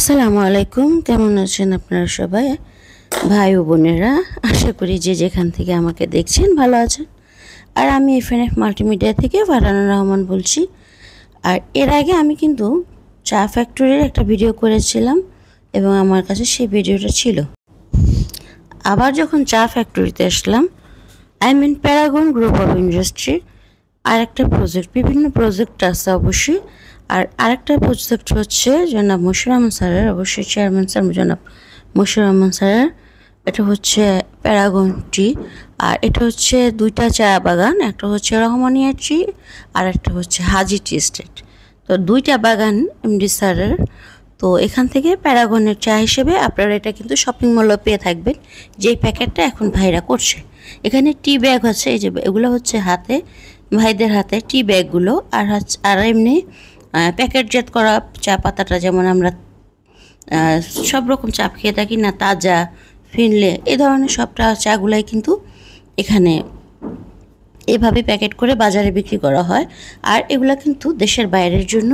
আসসালামু আলাইকুম কেমন আছেন আপনারা সবাই ভাই ও বোনেরা আশা করি যে যেখান থেকে আমাকে দেখছেন ভালো আছেন আর আমি এফএনএফ মাল্টিমিডিয়া থেকে ফারানুর রহমান বলছি আর এর আগে আমি কিন্তু চা ফ্যাক্টরির একটা ভিডিও করেছিলাম এবং আমার কাছে সেই ভিডিওটা ছিল আবার যখন চা ফ্যাক্টরিতে আসলাম I mean Paragon group of ইন্ডাস্ট্রির আর একটা প্রজেক্ট বিভিন্ন প্রজেক্ট আছে অবশ্যই আর আরেকটা প্রস্তাব হচ্ছে জনাব মুশির রহমান স্যারের অবশ্যই চেয়ারম্যান স্যার জনাব মুশির রহমান স্যারের এটা হচ্ছে প্যারাগন আর এটা হচ্ছে দুইটা চা বাগান একটা হচ্ছে রহমানিয়া ট্রি আর একটা হচ্ছে হাজি টি স্টেট তো দুইটা বাগান এমডি স্যারের তো এখান থেকে প্যারাগনের চা হিসেবে আপনারা এটা কিন্তু শপিং মলও পেয়ে থাকবেন যেই প্যাকেটটা এখন ভাইরা করছে এখানে টি ব্যাগ আছে এই যে এগুলো হচ্ছে হাতে ভাইদের হাতে টি ব্যাগগুলো আর হচ্ছে আর এমনি প্যাকেটজাত করা চা পাতাটা যেমন আমরা সব রকম চা খেয়ে থাকি না তাজা ফিনলে এ ধরনের সব চাগুলাই কিন্তু এখানে এভাবে প্যাকেট করে বাজারে বিক্রি করা হয় আর এগুলা কিন্তু দেশের বাইরের জন্য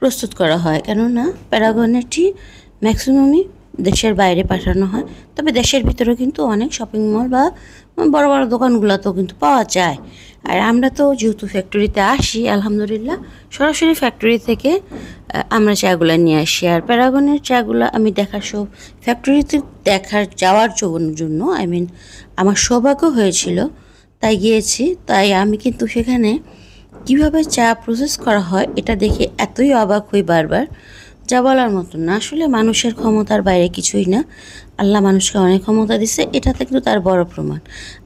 প্রস্তুত করা হয় কেননা প্যারাগনের টি ম্যাক্সিমামই দেশের বাইরে পাঠানো হয় তবে দেশের ভিতরে কিন্তু অনেক শপিং মল বা বড় বড় দোকানগুলোতেও কিন্তু পাওয়া যায় আর আমরা তো যেহেতু ফ্যাক্টরিতে আসি আলহামদুলিল্লাহ সরাসরি ফ্যাক্টরি থেকে আমরা চাগুলো নিয়ে আসি আর প্যারাগনের চাগুলো আমি দেখার সব ফ্যাক্টরিতে দেখার যাওয়ার জন্য আই মিন আমার সৌভাগ্য হয়েছিল তাই গিয়েছি তাই আমি কিন্তু সেখানে কিভাবে চা প্রসেস করা হয় এটা দেখে এতই অবাক হই বারবার যা বলার মতন না আসলে মানুষের ক্ষমতার বাইরে কিছুই না আল্লাহ মানুষকে অনেক ক্ষমতা দিছে এটাতে কিন্তু তার বড় প্রমাণ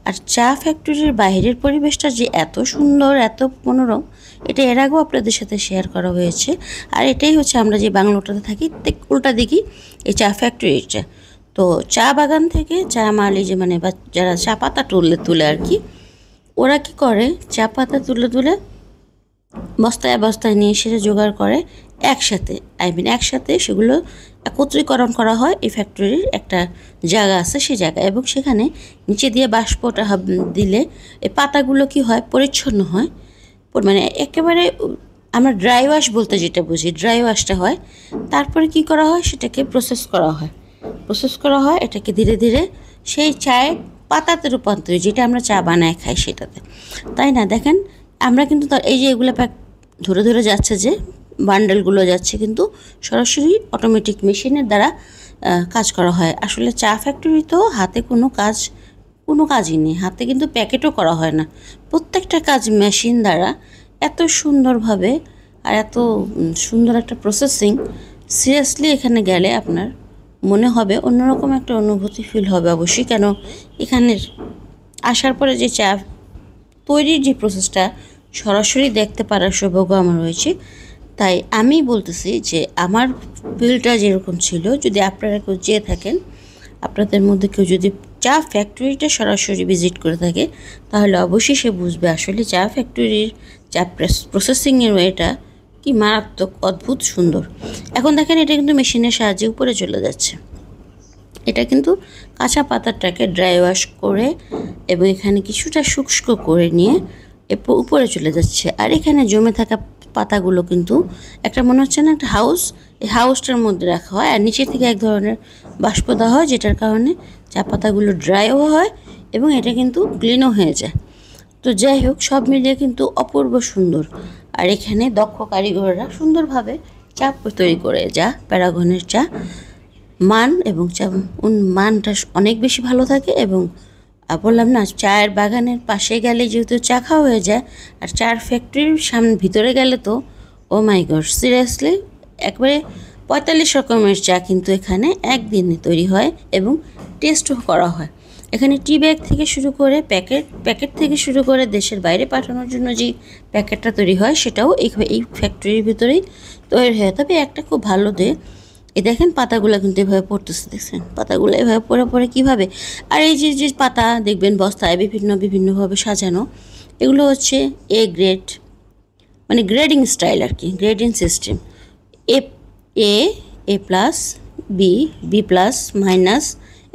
আর চা ফ্যাক্টরির বাইরের পরিবেশটা যে এত সুন্দর এত মনোরম এটা এর আগেও আপনাদের সাথে শেয়ার করা হয়েছে আর এটাই হচ্ছে আমরা যে বাংলোটাতে থাকি উল্টা দিকি এই চা ফ্যাক্টরিটা তো চা বাগান থেকে চা মালি যে মানে বা যারা চা পাতা তুলে তুলে আর কি ওরা কি করে চা পাতা তুলে তুলে বস্তায় বস্তায় নিয়ে এসে জোগাড় করে একসাথে আই মিন একসাথে সেগুলো একত্রীকরণ করা হয় এই ফ্যাক্টরির একটা জায়গা আছে সেই জায়গা এবং সেখানে নিচে দিয়ে বাষ্পটা দিলে এই পাতাগুলো কি হয় পরিচ্ছন্ন হয় মানে একেবারে আমরা ড্রাই ওয়াশ বলতে যেটা বুঝি ড্রাই ওয়াশটা হয় তারপরে কি করা হয় সেটাকে প্রসেস করা হয় প্রসেস করা হয় এটাকে ধীরে ধীরে সেই চায়ের পাতাতে রূপান্তরিত যেটা আমরা চা বানায় খাই সেটাতে তাই না দেখেন আমরা কিন্তু এই যে এগুলো ধরে ধরে যাচ্ছে যে বান্ডেলগুলো যাচ্ছে কিন্তু সরাসরি অটোমেটিক মেশিনের দ্বারা কাজ করা হয় আসলে চা ফ্যাক্টরি তো হাতে কোনো কাজ কোনো কাজই নেই হাতে কিন্তু প্যাকেটও করা হয় না প্রত্যেকটা কাজ মেশিন দ্বারা এত সুন্দরভাবে আর এত সুন্দর একটা প্রসেসিং সিরিয়াসলি এখানে গেলে আপনার মনে হবে অন্যরকম একটা অনুভূতি ফিল হবে অবশ্যই কেন এখানের আসার পরে যে চা তৈরির যে প্রসেসটা সরাসরি দেখতে পারার সৌভাগ্য আমার রয়েছে তাই আমি বলতেছি যে আমার বিলটা যেরকম ছিল যদি আপনারা কেউ চেয়ে থাকেন আপনাদের মধ্যে কেউ যদি চা ফ্যাক্টরিটা সরাসরি ভিজিট করে থাকে তাহলে অবশ্যই সে বুঝবে আসলে চা ফ্যাক্টরির চা প্রসেসিংয়ের ওয়েটা কি মারাত্মক অদ্ভুত সুন্দর এখন দেখেন এটা কিন্তু মেশিনের সাহায্যে উপরে চলে যাচ্ছে এটা কিন্তু কাঁচা পাতাটাকে ড্রাই ওয়াশ করে এবং এখানে কিছুটা শুষ্ক করে নিয়ে উপরে চলে যাচ্ছে আর এখানে জমে থাকা পাতাগুলো কিন্তু একটা মনে হচ্ছে না একটা হাউস এই হাউসটার মধ্যে রাখা হয় আর নিচে থেকে এক ধরনের বাষ্প দেওয়া হয় যেটার কারণে চা পাতাগুলো ড্রাইও হয় এবং এটা কিন্তু ক্লিনও হয়ে যায় তো যাই হোক সব মিলিয়ে কিন্তু অপূর্ব সুন্দর আর এখানে দক্ষ কারিগররা সুন্দরভাবে চা তৈরি করে যা প্যারাগনের চা মান এবং চা মানটা অনেক বেশি ভালো থাকে এবং আর বললাম না চায়ের বাগানের পাশে গেলে যেহেতু চা খাওয়া হয়ে যায় আর চার ফ্যাক্টরির সামনে ভিতরে গেলে তো ও মাই গড সিরিয়াসলি একবারে পঁয়তাল্লিশ রকমের চা কিন্তু এখানে একদিনে তৈরি হয় এবং টেস্টও করা হয় এখানে টি ব্যাগ থেকে শুরু করে প্যাকেট প্যাকেট থেকে শুরু করে দেশের বাইরে পাঠানোর জন্য যে প্যাকেটটা তৈরি হয় সেটাও এই ফ্যাক্টরির ভিতরেই তৈরি হয় তবে একটা খুব ভালো দে এ দেখেন পাতাগুলো কিন্তু এভাবে পড়তেছে দেখছেন পাতাগুলো এভাবে পড়ে পড়ে কীভাবে আর এই যে যে পাতা দেখবেন বস্তায় বিভিন্ন বিভিন্নভাবে সাজানো এগুলো হচ্ছে এ গ্রেড মানে গ্রেডিং স্টাইল আর কি grading system A A A plus B B plus minus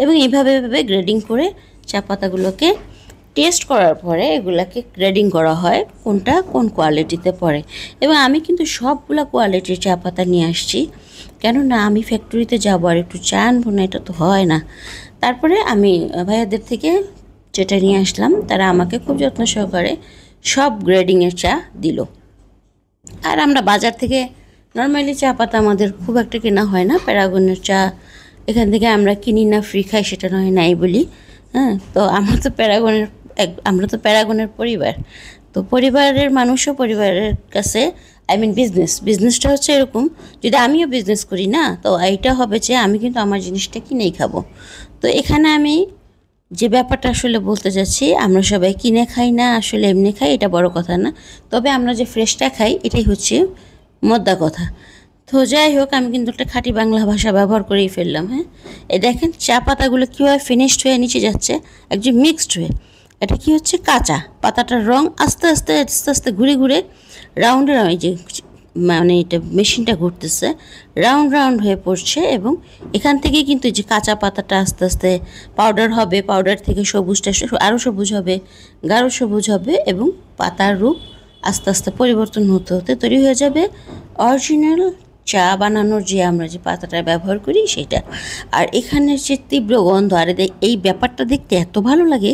এবং এইভাবে এভাবে গ্রেডিং করে চা পাতাগুলোকে টেস্ট করার পরে এগুলাকে গ্রেডিং করা হয় কোনটা কোন কোয়ালিটিতে পড়ে এবং আমি কিন্তু সবগুলা কোয়ালিটির চা পাতা নিয়ে আসছি কেননা আমি ফ্যাক্টরিতে যাবো আর একটু চা আনবো না এটা তো হয় না তারপরে আমি ভাইয়াদের থেকে যেটা নিয়ে আসলাম তারা আমাকে খুব যত্ন সহকারে সব গ্রেডিংয়ের চা দিল আর আমরা বাজার থেকে নর্মালি চা পাতা আমাদের খুব একটা কেনা হয় না প্যারাগনের চা এখান থেকে আমরা কিনি না ফ্রি খাই সেটা নয় নাই বলি হ্যাঁ তো আমার তো প্যারাগনের এক আমরা তো প্যারাগনের পরিবার তো পরিবারের মানুষও পরিবারের কাছে আই মিন বিজনেস বিজনেসটা হচ্ছে এরকম যদি আমিও বিজনেস করি না তো এইটা হবে যে আমি কিন্তু আমার জিনিসটা কিনেই খাবো তো এখানে আমি যে ব্যাপারটা আসলে বলতে চাচ্ছি আমরা সবাই কিনে খাই না আসলে এমনি খাই এটা বড় কথা না তবে আমরা যে ফ্রেশটা খাই এটাই হচ্ছে মদ্দা কথা তো যাই হোক আমি কিন্তু একটা খাঁটি বাংলা ভাষা ব্যবহার করেই ফেললাম হ্যাঁ এ দেখেন চা পাতাগুলো কীভাবে ফিনিশড হয়ে নিচে যাচ্ছে একদম মিক্সড হয়ে এটা কি হচ্ছে কাঁচা পাতাটার রং আস্তে আস্তে আস্তে আস্তে ঘুরে ঘুরে রাউন্ড রাউন্ড যে মানে এটা মেশিনটা ঘুরতেছে রাউন্ড রাউন্ড হয়ে পড়ছে এবং এখান থেকে কিন্তু যে কাঁচা পাতাটা আস্তে আস্তে পাউডার হবে পাউডার থেকে সবুজটা আরও সবুজ হবে গাঢ় সবুজ হবে এবং পাতার রূপ আস্তে আস্তে পরিবর্তন হতে হতে তৈরি হয়ে যাবে অরিজিনাল চা বানানোর যে আমরা যে পাতাটা ব্যবহার করি সেটা আর এখানে যে তীব্র গন্ধ আর এই ব্যাপারটা দেখতে এত ভালো লাগে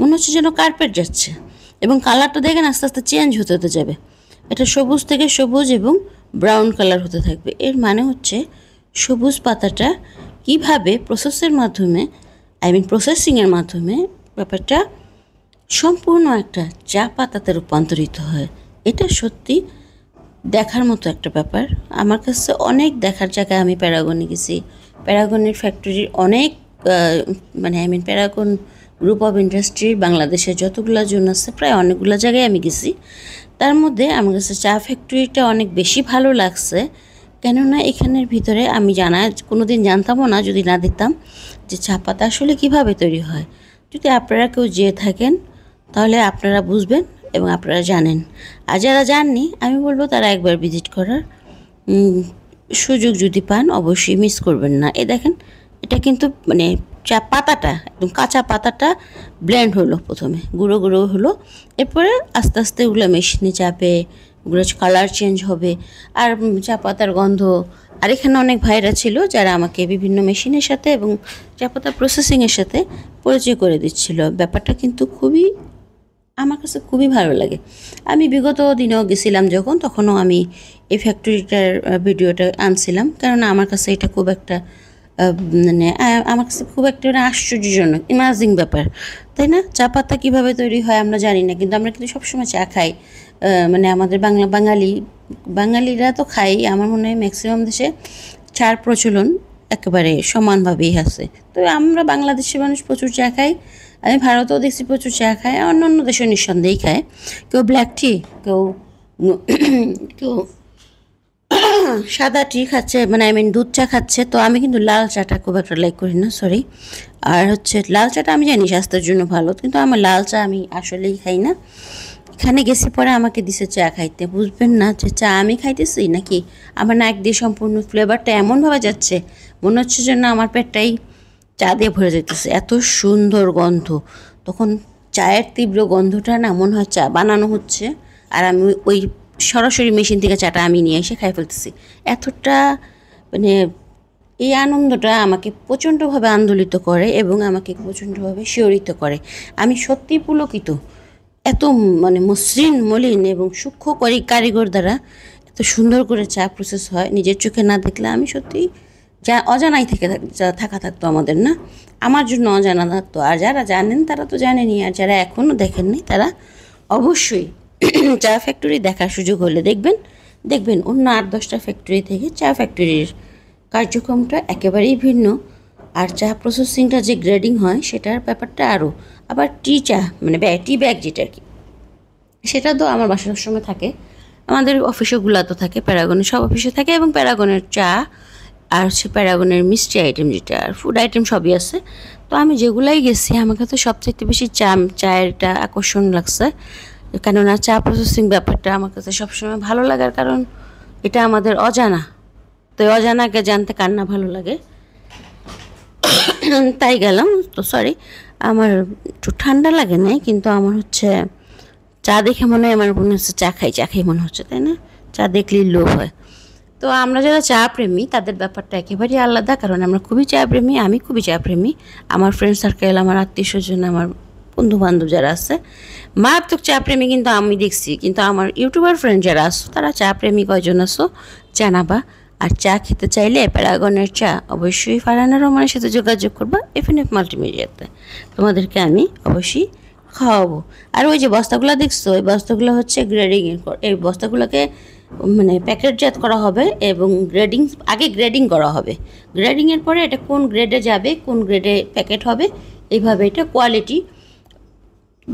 মনে হচ্ছে যেন কার্পেট যাচ্ছে এবং কালারটা দেখেন আস্তে আস্তে চেঞ্জ হতে হতে যাবে এটা সবুজ থেকে সবুজ এবং ব্রাউন কালার হতে থাকবে এর মানে হচ্ছে সবুজ পাতাটা কিভাবে প্রসেসের মাধ্যমে আই মিন প্রসেসিংয়ের মাধ্যমে ব্যাপারটা সম্পূর্ণ একটা চা পাতাতে রূপান্তরিত হয় এটা সত্যি দেখার মতো একটা ব্যাপার আমার কাছে অনেক দেখার জায়গায় আমি প্যারাগনে গেছি প্যারাগনের ফ্যাক্টরির অনেক মানে I mean Paragon group of industry বাংলাদেশে যতগুলো জোন আছে প্রায় অনেকগুলো জায়গায় আমি গেছি তার মধ্যে আমার কাছে চা ফ্যাক্টরিটা অনেক বেশি ভালো লাগছে কেননা এখানের ভিতরে আমি জানা কোনো দিন জানতামও না যদি না দিতাম যে চা পাতা আসলে কীভাবে তৈরি হয় যদি আপনারা কেউ যেয়ে থাকেন তাহলে আপনারা বুঝবেন এবং আপনারা জানেন আর যারা জাননি আমি বলবো তারা একবার ভিজিট করার সুযোগ যদি পান অবশ্যই মিস করবেন না এ দেখেন এটা কিন্তু মানে চা পাতাটা একদম কাঁচা পাতাটা ব্ল্যান্ড হলো প্রথমে গুঁড়ো গুঁড়ো হলো এরপরে আস্তে আস্তে ওগুলো মেশিনে চাপে ওগুলো কালার চেঞ্জ হবে আর চা পাতার গন্ধ আর এখানে অনেক ভাইরা ছিল যারা আমাকে বিভিন্ন মেশিনের সাথে এবং চা পাতা প্রসেসিংয়ের সাথে পরিচয় করে দিচ্ছিল ব্যাপারটা কিন্তু খুবই আমার কাছে খুবই ভালো লাগে আমি বিগত দিনেও গেছিলাম যখন তখনও আমি এই ফ্যাক্টরিটার ভিডিওটা আনছিলাম কারণ আমার কাছে এটা খুব একটা মানে আমার কাছে খুব একটা মানে আশ্চর্যজনক ইমাজিং ব্যাপার তাই না চা পাতা কীভাবে তৈরি হয় আমরা জানি না কিন্তু আমরা কিন্তু সবসময় চা খাই মানে আমাদের বাংলা বাঙালি বাঙালিরা তো খাই আমার মনে হয় ম্যাক্সিমাম দেশে চার প্রচলন একেবারে সমানভাবেই আছে তো আমরা বাংলাদেশের মানুষ প্রচুর চা খাই আমি ভারতেও দেখছি প্রচুর চা খায় অন্য অন্য দেশে নিঃসন্দেহেই খায় কেউ ব্ল্যাক টি কেউ কেউ সাদা টি খাচ্ছে মানে আই মিন দুধ চা খাচ্ছে তো আমি কিন্তু লাল চাটা খুব একটা লাইক করি না সরি আর হচ্ছে লাল চাটা আমি জানি স্বাস্থ্যের জন্য ভালো কিন্তু আমার লাল চা আমি আসলেই খাই না এখানে গেছি পরে আমাকে দিছে চা খাইতে বুঝবেন না যে চা আমি খাইতেছি নাকি আমার নাক দিয়ে সম্পূর্ণ ফ্লেভারটা এমনভাবে যাচ্ছে মনে হচ্ছে যেন আমার পেটটাই চা দিয়ে ভরে যেতেছে এত সুন্দর গন্ধ তখন চায়ের তীব্র গন্ধটা না মনে হয় চা বানানো হচ্ছে আর আমি ওই সরাসরি মেশিন থেকে চাটা আমি নিয়ে এসে খাই ফেলতেছি এতটা মানে এই আনন্দটা আমাকে প্রচণ্ডভাবে আন্দোলিত করে এবং আমাকে প্রচণ্ডভাবে শিহরিত করে আমি সত্যি পুলকিত এত মানে মসৃণ মলিন এবং সূক্ষ্ম কারিগর দ্বারা এত সুন্দর করে চা প্রসেস হয় নিজের চোখে না দেখলে আমি সত্যি যা অজানাই থেকে থাকা থাকতো আমাদের না আমার জন্য অজানা থাকতো আর যারা জানেন তারা তো জানেনি আর যারা এখনও দেখেননি তারা অবশ্যই চা ফ্যাক্টরি দেখার সুযোগ হলে দেখবেন দেখবেন অন্য আট দশটা ফ্যাক্টরি থেকে চা ফ্যাক্টরির কার্যক্রমটা একেবারেই ভিন্ন আর চা প্রসেসিংটা যে গ্রেডিং হয় সেটার ব্যাপারটা আরও আবার টি চা মানে টি ব্যাগ যেটা কি সেটা তো আমার বাসার সময় থাকে আমাদের অফিসেগুলো তো থাকে প্যারাগনের সব অফিসে থাকে এবং প্যারাগনের চা আর হচ্ছে প্যারাগনের মিষ্টি আইটেম যেটা আর ফুড আইটেম সবই আছে তো আমি যেগুলাই গেছি আমার কাছে সবচেয়ে বেশি চা চায়েরটা আকর্ষণ লাগছে কেননা চা প্রসেসিং ব্যাপারটা আমার কাছে সবসময় ভালো লাগার কারণ এটা আমাদের অজানা তো অজানাকে জানতে কান্না ভালো লাগে তাই গেলাম তো সরি আমার একটু ঠান্ডা লাগে নাই কিন্তু আমার হচ্ছে চা দেখে মনে হয় আমার মনে হচ্ছে চা খাই চা খাই মনে হচ্ছে তাই না চা দেখলেই লোভ হয় তো আমরা যারা চা প্রেমী তাদের ব্যাপারটা একেবারেই আলাদা কারণ আমরা খুবই চা প্রেমী আমি খুবই চা প্রেমী আমার ফ্রেন্ড সার্কেল আমার আত্মীয় স্বজন আমার বন্ধু বান্ধব যারা আছে মারাত্মক চা প্রেমী কিন্তু আমি দেখছি কিন্তু আমার ইউটিউবার ফ্রেন্ড যারা আসো তারা চা প্রেমী কয়জন আসো জানাবা আর চা খেতে চাইলে প্যারাগনের চা অবশ্যই ফারানা রহমানের সাথে যোগাযোগ করবা এফ এন এফ মাল্টিমিডিয়াতে তোমাদেরকে আমি অবশ্যই খাওয়াবো আর ওই যে বস্তাগুলো দেখছো ওই বস্তাগুলো হচ্ছে এর এই বস্তাগুলোকে মানে প্যাকেটজাত করা হবে এবং গ্রেডিং আগে গ্রেডিং করা হবে গ্রেডিংয়ের পরে এটা কোন গ্রেডে যাবে কোন গ্রেডে প্যাকেট হবে এইভাবে এটা কোয়ালিটি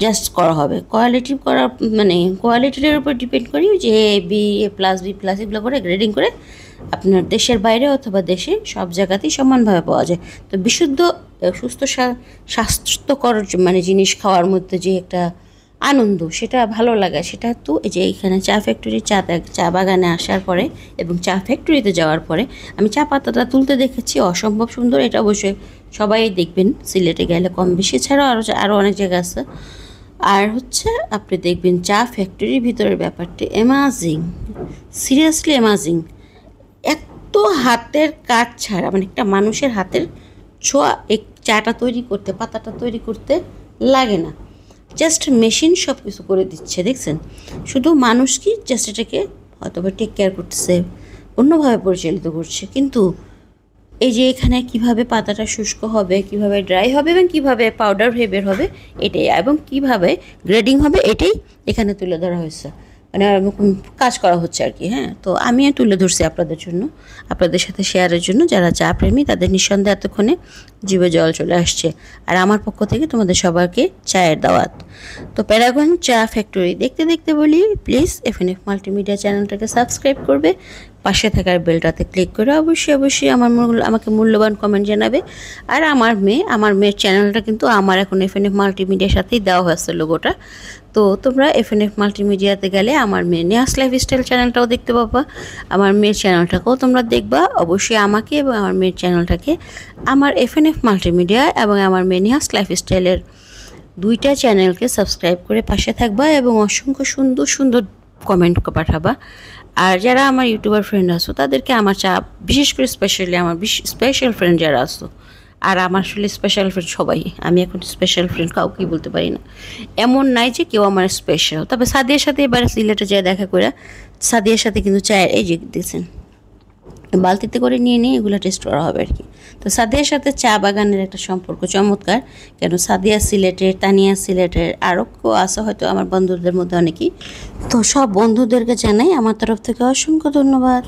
জাস্ট করা হবে কোয়ালিটি করা মানে কোয়ালিটির উপর ডিপেন্ড করি যে A B A plus B plus এগুলো করে গ্রেডিং করে আপনার দেশের বাইরে অথবা দেশে সব জায়গাতেই সমানভাবে পাওয়া যায় তো বিশুদ্ধ সুস্থ স্বাস্থ্যকর মানে জিনিস খাওয়ার মধ্যে যে একটা আনন্দ সেটা ভালো লাগা সেটা তো এই যে এইখানে চা ফ্যাক্টরি চা চা বাগানে আসার পরে এবং চা ফ্যাক্টরিতে যাওয়ার পরে আমি চা পাতাটা তুলতে দেখেছি অসম্ভব সুন্দর এটা অবশ্যই সবাই দেখবেন সিলেটে গেলে কম বেশি ছাড়াও আরও আরও অনেক জায়গা আছে আর হচ্ছে আপনি দেখবেন চা ফ্যাক্টরির ভিতরের ব্যাপারটি অ্যামাজিং সিরিয়াসলি অ্যামাজিং এত হাতের কাজ ছাড়া মানে একটা মানুষের হাতের ছোঁয়া এক চাটা তৈরি করতে পাতাটা তৈরি করতে লাগে না জাস্ট মেশিন সব কিছু করে দিচ্ছে দেখছেন শুধু মানুষ কি জাস্ট এটাকে হয়তো বা টেক কেয়ার করতেছে অন্যভাবে পরিচালিত করছে কিন্তু এই যে এখানে কিভাবে পাতাটা শুষ্ক হবে কিভাবে ড্রাই হবে এবং কিভাবে পাউডার হয়ে বের হবে এটাই এবং কিভাবে গ্রেডিং হবে এটাই এখানে তুলে ধরা হয়েছে মানে কাজ করা হচ্ছে আর কি হ্যাঁ তো আমি তুলে ধরছি আপনাদের জন্য আপনাদের সাথে শেয়ারের জন্য যারা চা প্রেমী তাদের নিঃসন্দেহে এতক্ষণে জীবে জল চলে আসছে আর আমার পক্ষ থেকে তোমাদের সবাইকে চায়ের দাওয়াত তো প্যারাগন চা ফ্যাক্টরি দেখতে দেখতে বলি please F N F multimedia চ্যানেলটাকে সাবস্ক্রাইব করবে পাশে থাকার বেলটাতে ক্লিক করে অবশ্যই অবশ্যই আমার আমাকে মূল্যবান কমেন্ট জানাবে আর আমার মেয়ে আমার মেয়ের চ্যানেলটা কিন্তু আমার এখন এফ এন এফ মাল্টিমিডিয়ার সাথেই দেওয়া হয়েছে লোগোটা তো তোমরা এফ এন এফ মাল্টিমিডিয়াতে গেলে আমার মেয়ের নেহাস লাইফস্টাইল চ্যানেলটাও দেখতে পাবা আমার মেয়ের চ্যানেলটাকেও তোমরা দেখবা অবশ্যই আমাকে এবং আমার মেয়ের চ্যানেলটাকে আমার এফ এন এফ মাল্টিমিডিয়া এবং আমার মেয়ে নেহাস লাইফস্টাইলের দুইটা চ্যানেলকে সাবস্ক্রাইব করে পাশে থাকবা এবং অসংখ্য সুন্দর সুন্দর কমেন্ট পাঠাবা আর যারা আমার ইউটিউবার ফ্রেন্ড আসো তাদেরকে আমার চা বিশেষ করে স্পেশালি আমার স্পেশাল ফ্রেন্ড যারা আসো আর আমার আসলে স্পেশাল ফ্রেন্ড সবাই আমি এখন স্পেশাল ফ্রেন্ড কাউকেই বলতে পারি না এমন নাই যে কেউ আমার স্পেশাল তবে সাদিয়ার সাথে এবার সিলেটে যায় দেখা করে সাদিয়ার সাথে কিন্তু চায়ের এই যে দেখছেন বালতিতে করে নিয়ে নিয়ে এগুলো টেস্ট করা হবে আর কি তো সাদিয়ার সাথে চা বাগানের একটা সম্পর্ক চমৎকার কেন সাদিয়া সিলেটের তানিয়া সিলেটের আরও কেউ আসা হয়তো আমার বন্ধুদের মধ্যে অনেকেই তো সব বন্ধুদেরকে জানাই আমার তরফ থেকে অসংখ্য ধন্যবাদ